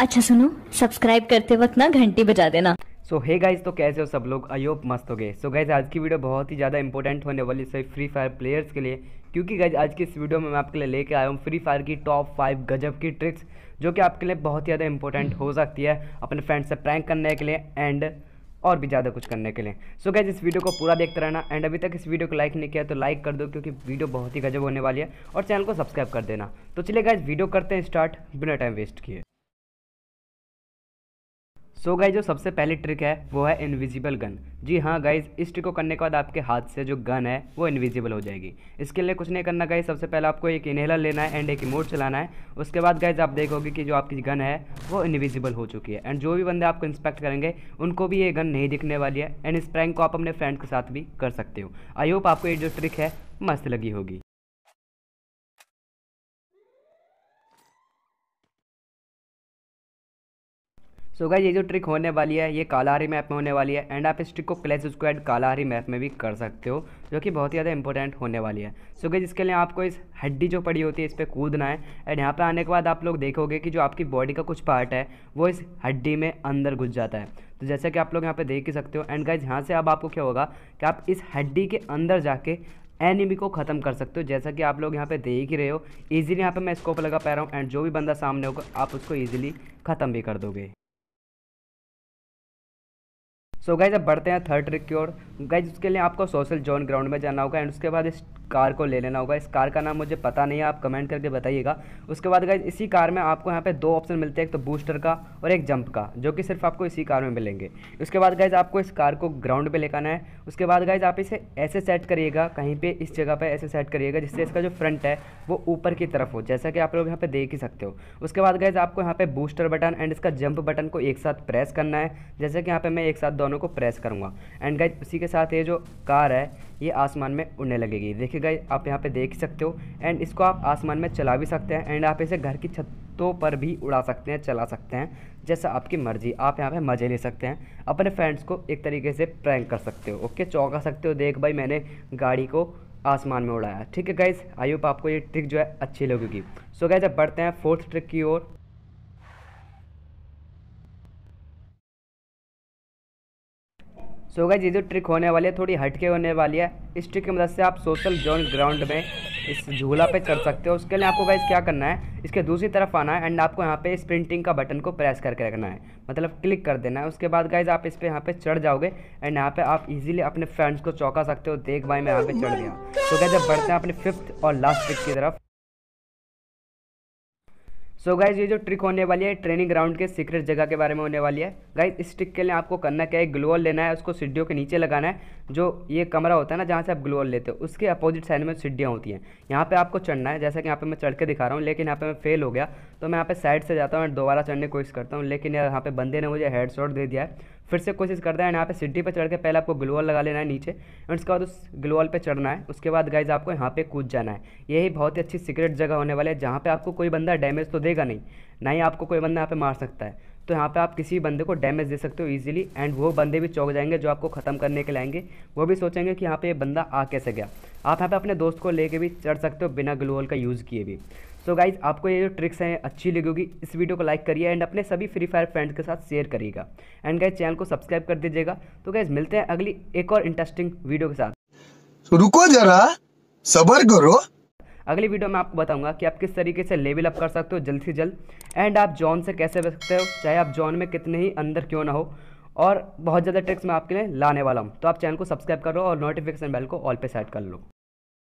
अच्छा सुनो सब्सक्राइब करते वक्त ना घंटी बजा देना सो हे गाइज तो कैसे हो सब लोग अयोप मस्त हो गए सो गाइज आज की वीडियो बहुत ही ज़्यादा इंपॉर्टेंट होने वाली है फ्री फायर प्लेयर्स के लिए क्योंकि गाइज आज की इस वीडियो में मैं आपके लिए लेके आया हूँ फ्री फायर की टॉप फाइव गजब की ट्रिक्स जो कि आपके लिए बहुत ही ज़्यादा इंपॉर्टेंट हो सकती है अपने फ्रेंड से प्रैंक करने के लिए एंड और भी ज़्यादा कुछ करने के लिए सो so गैज इस वीडियो को पूरा देखते रहना एंड अभी तक इस वीडियो को लाइक नहीं किया तो लाइक कर दो क्योंकि वीडियो बहुत ही गजब होने वाली है और चैनल को सब्सक्राइब कर देना तो चलिए गैज वीडियो करते हैं स्टार्ट बिना टाइम वेस्ट किए सो गाइज जो सबसे पहली ट्रिक है वो है इनविजिबल गन जी हाँ गाइज इस ट्रिक को करने के बाद आपके हाथ से जो गन है वो इनविजिबल हो जाएगी इसके लिए कुछ नहीं करना गाइज सबसे पहले आपको एक इनहेलर लेना है एंड एक इमोट चलाना है उसके बाद गाइज आप देखोगे कि जो आपकी गन है वो इनविजिबल हो चुकी है एंड जो भी बंदे आपको इंस्पेक्ट करेंगे उनको भी ये गन नहीं दिखने वाली है एंड इस प्रैंक को आप अपने फ्रेंड के साथ भी कर सकते हो आई होप आपको ये जो ट्रिक है मस्त लगी होगी सो so गाइज ये जो ट्रिक होने वाली है ये कालाहारी मैप में होने वाली है एंड आप इस ट्रिक को क्लेस स्क्वाड कालाहारी मैप में भी कर सकते हो जो कि बहुत ही ज़्यादा इंपॉर्टेंट होने वाली है सो so गाइज इसके लिए आपको इस हड्डी जो पड़ी होती है इस पर कूदना है एंड यहाँ पर आने के बाद आप लोग देखोगे कि जो आपकी बॉडी का कुछ पार्ट है वो इस हड्डी में अंदर घुस जाता है तो जैसा कि आप लोग यहाँ पर देख ही सकते हो एंड गाइज यहाँ से अब आपको क्या होगा कि आप इस हड्डी के अंदर जाके एनिमी को ख़त्म कर सकते हो जैसा कि आप लोग यहाँ पे देख ही रहे हो इजीली यहाँ पे मैं स्कोप लगा पा रहा हूँ एंड जो भी बंदा सामने होगा आप उसको इजीली ख़त्म भी कर दोगे सो गाइज अब बढ़ते हैं थर्ड ट्रिक की ओर गाइज उसके लिए आपको सोशल जोन ग्राउंड में जाना होगा एंड उसके बाद इस कार को ले लेना होगा इस कार का नाम मुझे पता नहीं है आप कमेंट करके बताइएगा उसके बाद गाइज इसी कार में आपको यहाँ पे दो ऑप्शन मिलते हैं एक तो बूस्टर का और एक जंप का जो कि सिर्फ आपको इसी कार में मिलेंगे उसके बाद गाइज आपको इस कार को ग्राउंड पर लेकर आना है उसके बाद गाइज आप इसे ऐसे सेट करिएगा कहीं पर इस जगह पर ऐसे सेट करिएगा जिससे इसका जो फ्रंट है वो ऊपर की तरफ हो जैसा कि आप लोग यहाँ पर देख ही सकते हो उसके बाद गाइज आपको यहाँ पर बूस्टर बटन एंड इसका जंप बटन को एक साथ प्रेस करना है जैसे कि यहाँ पर मैं एक साथ दोनों बटनों को प्रेस करूँगा एंड गाइज उसी के साथ ये जो कार है ये आसमान में उड़ने लगेगी देखिए गाइज आप यहाँ पे देख सकते हो एंड इसको आप आसमान में चला भी सकते हैं एंड आप इसे घर की छतों पर भी उड़ा सकते हैं चला सकते हैं जैसा आपकी मर्जी आप यहाँ पे मज़े ले सकते हैं अपने फ्रेंड्स को एक तरीके से प्रैंक कर सकते हो ओके चौंका सकते हो देख भाई मैंने गाड़ी को आसमान में उड़ाया ठीक है गाइज आई होप आपको ये ट्रिक जो है अच्छी लगेगी सो गाइज अब बढ़ते हैं फोर्थ ट्रिक की ओर सो so, गई ये जो ट्रिक होने वाली है थोड़ी हटके होने वाली है इस ट्रिक की मदद से आप सोशल जोन ग्राउंड में इस झूला पे चढ़ सकते हो उसके लिए आपको गाइज क्या करना है इसके दूसरी तरफ आना है एंड आपको यहाँ पे स्प्रिंटिंग का बटन को प्रेस करके रखना है मतलब क्लिक कर देना है उसके बाद गाइज आप इस पर यहाँ पे चढ़ जाओगे एंड यहाँ पे आप इजीली अपने फ्रेंड्स को चौंका सकते हो देख भाई मैं यहाँ पे चढ़ गया तो गाइज अब बढ़ते हैं अपने फिफ्थ और लास्ट ट्रिक की तरफ सो गाइज ये जो ट्रिक होने वाली है ट्रेनिंग ग्राउंड के सीक्रेट जगह के बारे में होने वाली है गाइस इस ट्रिक के लिए आपको करना क्या है ग्लोअल लेना है उसको सीढ़ियों के नीचे लगाना है जो ये कमरा होता है ना जहाँ से आप ग्लोअल लेते हो उसके अपोजिट साइड में सीढ़ियाँ होती हैं यहाँ पर आपको चढ़ना है जैसा कि यहाँ पर मैं चढ़ के दिखा रहा हूँ लेकिन यहाँ पे मैं फेल हो गया तो मैं यहाँ पे साइड से जाता हूँ दोबारा चढ़ने की कोशिश करता हूँ लेकिन यहाँ पर बंदे ने मुझे हेड शॉट दे दिया है फिर से कोशिश करता है यहाँ पे सीढ़ी पर चढ़ के पहले आपको ग्लोअल लगा लेना है नीचे एंड उसके बाद उस ग्लोअल पर चढ़ना है उसके बाद गाइज आपको यहाँ पे कूद जाना है यही बहुत ही अच्छी सीक्रेट जगह होने वाली है जहाँ पे आपको कोई बंदा डैमेज तो देगा नहीं ना ही आपको कोई बंदा यहाँ पे मार सकता है तो यहाँ पे आप किसी बंदे को डैमेज दे सकते हो इजीली एंड वो बंदे भी चौक जाएंगे जो आपको ख़त्म करने के लाएंगे वो भी सोचेंगे कि यहाँ पे ये बंदा आ कैसे गया आप यहाँ पे अपने दोस्त को लेके भी चढ़ सकते हो बिना ग्लोअल का यूज़ किए भी सो so गाइज आपको ये जो ट्रिक्स हैं अच्छी लगी होगी इस वीडियो को लाइक करिए एंड अपने सभी फ्री फायर फ्रेंड्स के साथ शेयर करिएगा एंड गाइज चैनल को सब्सक्राइब कर दीजिएगा तो गाइज मिलते हैं अगली एक और इंटरेस्टिंग वीडियो के साथ रुको जरा सबर करो अगली वीडियो में आपको बताऊंगा कि आप किस तरीके से लेवल अप कर सकते हो जल्द से जल्द एंड आप जॉन से कैसे बच सकते हो चाहे आप जॉन में कितने ही अंदर क्यों ना हो और बहुत ज़्यादा ट्रिक्स मैं आपके लिए लाने वाला हूँ तो आप चैनल को सब्सक्राइब कर लो और नोटिफिकेशन बेल को ऑल पे सेट कर लो